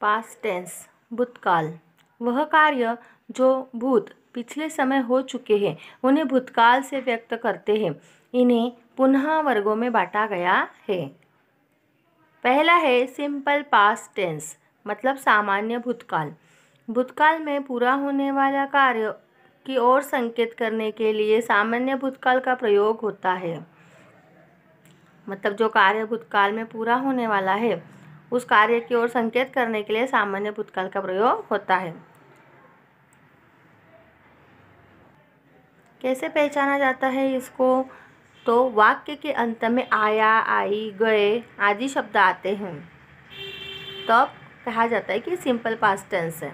Past tense भूतकाल वह कार्य जो भूत पिछले समय हो चुके हैं उन्हें भूतकाल से व्यक्त करते हैं इन्हें पुनः वर्गों में बांटा गया है पहला है सिंपल पास टेंस मतलब सामान्य भूतकाल भूतकाल में पूरा होने वाला कार्य की ओर संकेत करने के लिए सामान्य भूतकाल का प्रयोग होता है मतलब जो कार्य भूतकाल में पूरा होने वाला है उस कार्य की ओर संकेत करने के लिए सामान्य भूतकाल का प्रयोग होता है कैसे पहचाना जाता है इसको तो वाक्य के अंत में आया आई गए आदि शब्द आते हैं तब तो कहा जाता है कि सिंपल पास्ट टेंस है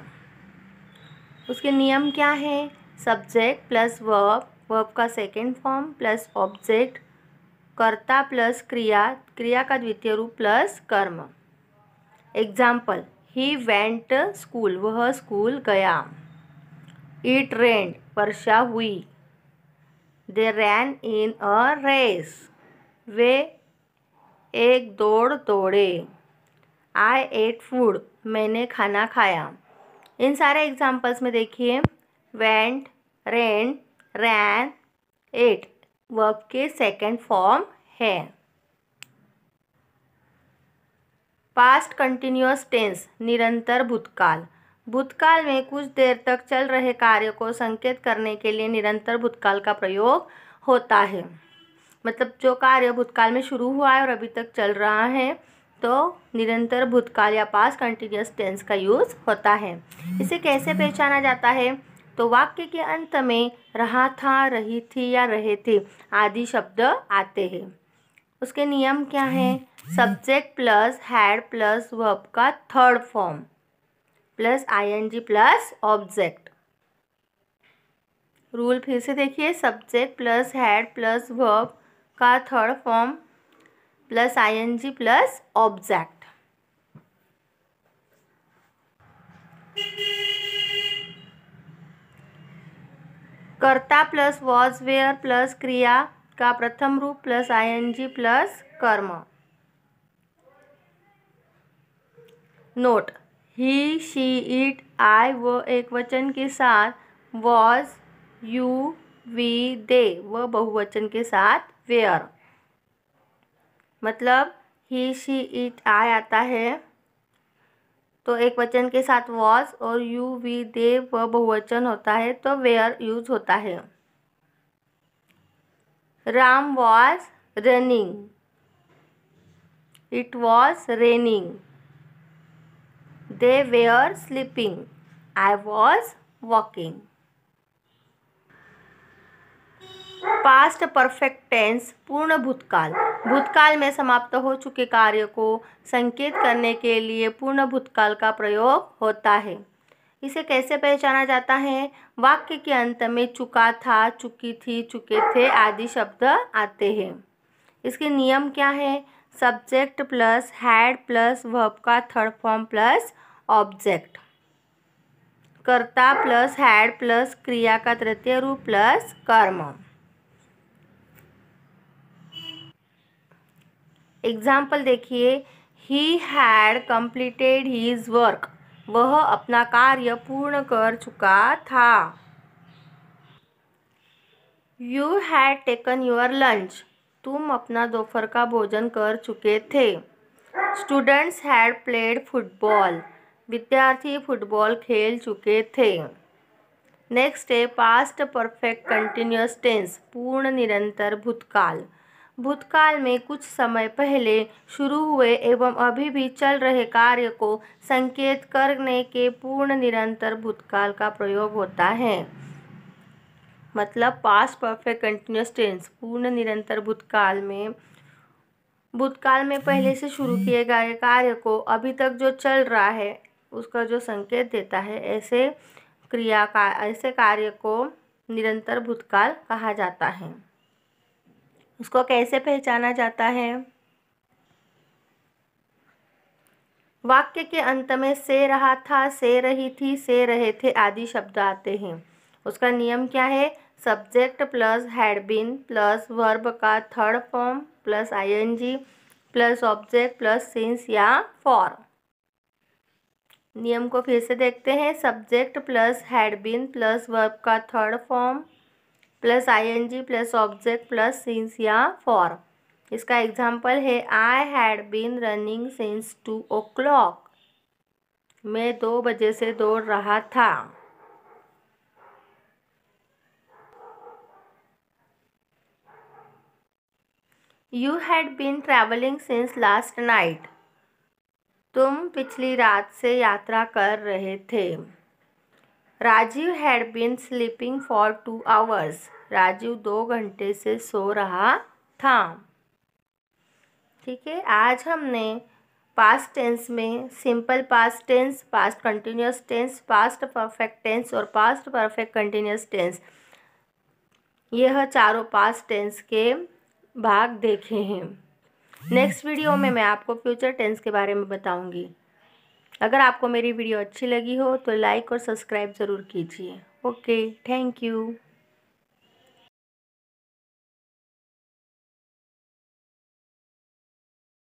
उसके नियम क्या है सब्जेक्ट प्लस वर्ब वर्ब का सेकेंड फॉर्म प्लस ऑब्जेक्ट कर्ता प्लस क्रिया क्रिया का द्वितीय रूप प्लस कर्म एग्जाम्पल ही वेंट स्कूल वह स्कूल गया इट रेंड वर्षा हुई they rain in a race वे एक दौड़ दौड़े आई एट फूड मैंने खाना खाया इन सारे एग्जाम्पल्स में देखिए went rained ran ate verb के सेकेंड फॉर्म है पास्ट कंटिन्यूस टेंस निरंतर भूतकाल भूतकाल में कुछ देर तक चल रहे कार्य को संकेत करने के लिए निरंतर भूतकाल का प्रयोग होता है मतलब जो कार्य भूतकाल में शुरू हुआ है और अभी तक चल रहा है तो निरंतर भूतकाल या पास्ट कंटिन्यूस टेंस का यूज़ होता है इसे कैसे पहचाना जाता है तो वाक्य के अंत में रहा था रही थी या रहे थे आदि शब्द आते हैं उसके नियम क्या हैं subject plus had plus verb का third form plus ING plus object rule फिर से देखिए subject plus had plus verb का third form plus ING plus object कर्ता प्लस वॉज वेयर प्लस क्रिया का प्रथम रूप प्लस आईएनजी प्लस कर्म note he she it I व एक वचन के साथ वॉज यू वी दे व बहुवचन के साथ वेयर मतलब ही शी इट आई आता है तो एक वचन के साथ वॉज और यू वी दे व बहुवचन होता है तो वेयर यूज होता है Ram was running it was raining They were sleeping. I was walking. Past perfect tense पूर्ण भूतकाल भूतकाल में समाप्त हो चुके कार्य को संकेत करने के लिए पूर्ण भूतकाल का प्रयोग होता है इसे कैसे पहचाना जाता है वाक्य के अंत में चुका था चुकी थी चुके थे आदि शब्द आते हैं इसके नियम क्या है subject plus had plus verb का थर्ड फॉर्म प्लस ऑब्जेक्ट कर्ता प्लस हैड प्लस क्रिया का तृतीय रूप प्लस कर्म एग्जाम्पल देखिए he had completed his work वह अपना कार्य पूर्ण कर चुका था you had taken your lunch तुम अपना दोपहर का भोजन कर चुके थे स्टूडेंट्स हैड प्लेड फुटबॉल विद्यार्थी फुटबॉल खेल चुके थे नेक्स्ट है पास्ट परफेक्ट कंटिन्यूस टेंस पूर्ण निरंतर भूतकाल भूतकाल में कुछ समय पहले शुरू हुए एवं अभी भी चल रहे कार्य को संकेत करने के पूर्ण निरंतर भूतकाल का प्रयोग होता है मतलब पास्ट परफेक्ट कंटिन्यूस टेंस पूर्ण निरंतर भूतकाल में भूतकाल में पहले से शुरू किए गए कार्य को अभी तक जो चल रहा है उसका जो संकेत देता है ऐसे क्रिया का ऐसे कार्य को निरंतर भूतकाल कहा जाता है उसको कैसे पहचाना जाता है वाक्य के अंत में से रहा था से रही थी से रहे थे आदि शब्द आते हैं उसका नियम क्या है subject plus had been plus verb का third form plus ING plus object plus since या फॉर नियम को फिर से देखते हैं subject plus had been plus verb का third form plus ING plus object plus since या फॉर इसका एग्जाम्पल है I had been running since two o'clock मैं दो बजे से दौड़ रहा था you had been travelling since last night तुम पिछली रात से यात्रा कर रहे थे Rajeev had been sleeping for two hours Rajeev दो घंटे से सो रहा था ठीक है आज हमने पास्ट टेंस में simple past tense past continuous tense past perfect tense और पास्ट परफेक्ट कंटिन्यूस टेंस यह चारों पास्ट टेंस के भाग देखे हैं नेक्स्ट वीडियो में मैं आपको फ्यूचर टेंस के बारे में बताऊंगी अगर आपको मेरी वीडियो अच्छी लगी हो तो लाइक और सब्सक्राइब ज़रूर कीजिए ओके थैंक यू